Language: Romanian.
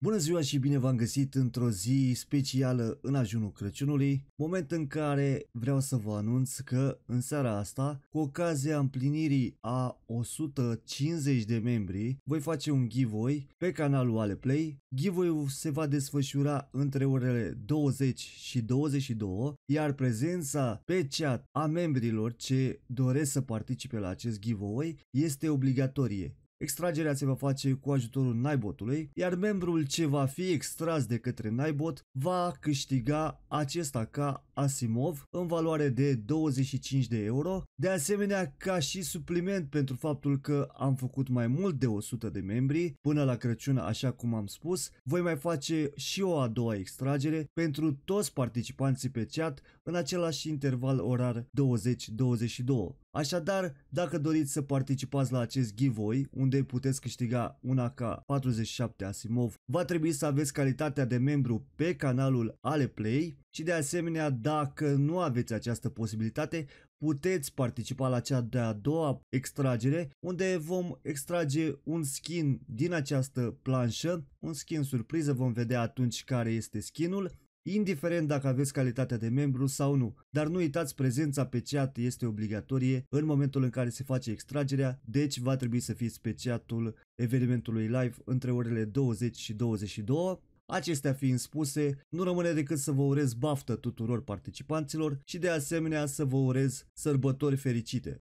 Bună ziua și bine v-am găsit într-o zi specială în ajunul Crăciunului, moment în care vreau să vă anunț că în seara asta, cu ocazia împlinirii a 150 de membri, voi face un giveaway pe canalul Aleplay. Giveaway-ul se va desfășura între orele 20 și 22, iar prezența pe chat a membrilor ce doresc să participe la acest giveaway este obligatorie. Extragerea se va face cu ajutorul Naibotului, iar membrul ce va fi extras de către Naibot va câștiga acesta ca Asimov în valoare de 25 de euro, de asemenea ca și supliment pentru faptul că am făcut mai mult de 100 de membri până la Crăciun, așa cum am spus, voi mai face și o a doua extragere pentru toți participanții pe chat în același interval orar 20-22. Așadar, dacă doriți să participați la acest giveaway, un unde puteți câștiga una ca 47 Asimov. Va trebui să aveți calitatea de membru pe canalul Aleplay și de asemenea dacă nu aveți această posibilitate puteți participa la cea de-a doua extragere unde vom extrage un skin din această planșă, un skin surpriză, vom vedea atunci care este skinul indiferent dacă aveți calitatea de membru sau nu. Dar nu uitați, prezența pe chat este obligatorie în momentul în care se face extragerea, deci va trebui să fiți pe chatul evenimentului live între orele 20 și 22. Acestea fiind spuse, nu rămâne decât să vă urez baftă tuturor participanților și de asemenea să vă urez sărbători fericite.